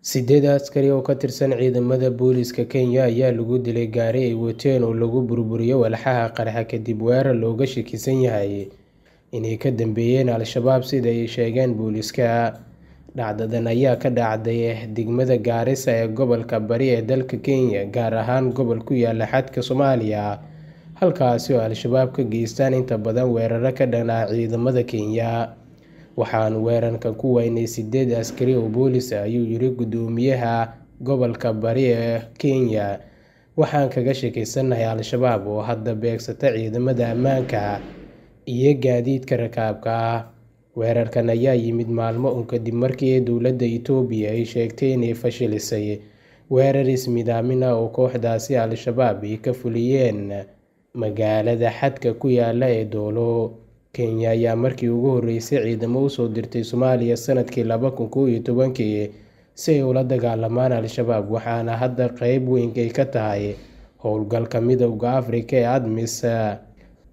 sideeda askari oo ka tirsan ciidamada booliiska kenya ayaa lagu dilay gaari ay wateen oo lagu burburiyo walxaha qarxa kadib weerar looga shakisan yahay inay ka dambeeyeen al-shabaab sida ay sheegeen booliiska dhacdadan ayaa ka dhacday degmada gaarisa ee gobolka bari ee dalka kenya gaar ahaan gobol ku yaalla xadka soomaaliya halkaasi oo al-shabaab ka geystaan inta badan weeraro ka dhanaa ciidamada kenya waxaan weerarka ku waynay sideed askari oo boolis ah, ayuu yiri guddoomiyaha gobolka bari ee kenya waxaan kaga shakinsanahay al-shabaab oo hadda beegsata ciidamada ammaanka iyo gaadiidka rakaabka ah weerarkan ayaa yimid maalmo un kadib markii dowladda itoobiya ay sheegtay inay fashilisay weerar ismidaamina oo kooxdaasi al-shabaab ay ka fuliyeen magaalada xadka ku yaalla ee doolo Kenya ayaa markii ugu horreysay ciidamo u soo dirtay Soomaaliya sanadkii laba kun kow iyo tobankii si ay ula dagaalamaan Al-shabaab waxaana hadda qayb weyn ay ka tahay howlgalka Midowga Afrika ee ADMIS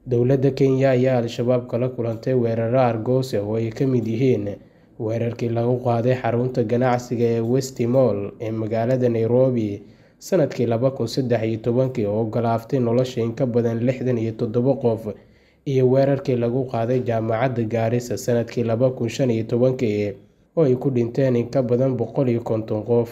dowladda Kenya ayaa Al-shabaab kala kulantay weeraro aargoos ah oo ay ka mid yihiin weerarkii lagu qaaday xarunta ganacsiga ee West ee magaalada Nairobi sanadkii laba kun saddex iyo tobankii oo galaaftay nolosha in ka badan lixdan iyo toddobo qof iyo weerarkii lagu qaaday jaamacadda Gaarisa sanadkii laba kun shan iyo tobankii oo ay ku dhinteen in ka badan boqol iyo konton qof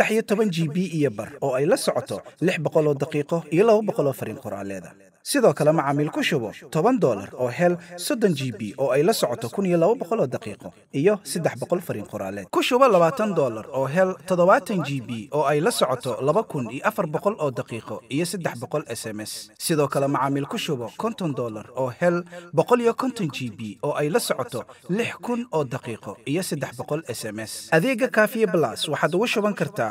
saddex iyo toban g b iyo bar oo ay la socoto lix boqol oo daqiiqo iyo laba boqol oo fariin qoraaleeda sidoo kale macaamiil ku shubo toban doollar oo hel soddon g b oo ay la socoto kun iyo laba boqol oo daqiiqo iyo saddex boqol fariin qoraaleed ku shubo labaatan doollar oo hel toddobaatan g b oo ay la socoto laba kun iyo afar boqol oo daqiiqo iyo saddex boqol s m s sidoo kale macaamiil ku shubo konton doollar oo hel boqol iyo konton g b oo ay la socoto lix kun oo daqiiqo iyo saddex boqol s m s adeega kafiye blas waxaad ugu shuban kartaa